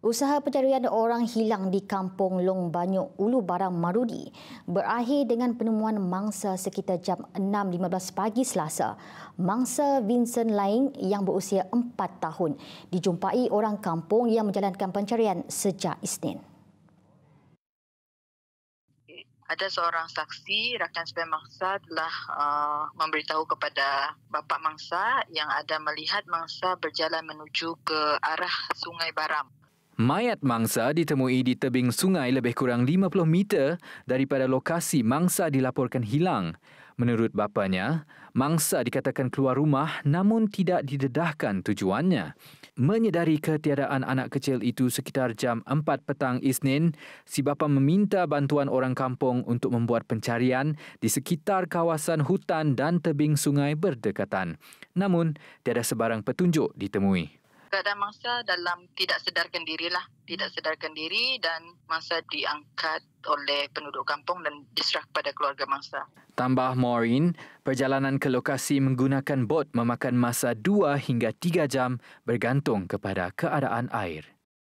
Usaha pencarian orang hilang di Kampung Long Banyuk Ulu Barang Marudi berakhir dengan penemuan mangsa sekitar jam 6.15 pagi Selasa. Mangsa Vincent Laing yang berusia 4 tahun dijumpai orang kampung yang menjalankan pencarian sejak Isnin. Ada seorang saksi rakan sebaya mangsa telah uh, memberitahu kepada bapa mangsa yang ada melihat mangsa berjalan menuju ke arah Sungai Baram. Mayat mangsa ditemui di tebing sungai lebih kurang 50 meter daripada lokasi mangsa dilaporkan hilang. Menurut bapanya, mangsa dikatakan keluar rumah namun tidak didedahkan tujuannya. Menyedari ketiadaan anak kecil itu sekitar jam 4 petang Isnin, si bapa meminta bantuan orang kampung untuk membuat pencarian di sekitar kawasan hutan dan tebing sungai berdekatan. Namun, tiada sebarang petunjuk ditemui keadaan mangsa dalam tidak sedarkan diri lah, Tidak hmm. sedarkan diri dan mangsa diangkat oleh penduduk kampung dan diserah kepada keluarga mangsa. Tambah Maureen, perjalanan ke lokasi menggunakan bot memakan masa 2 hingga 3 jam bergantung kepada keadaan air.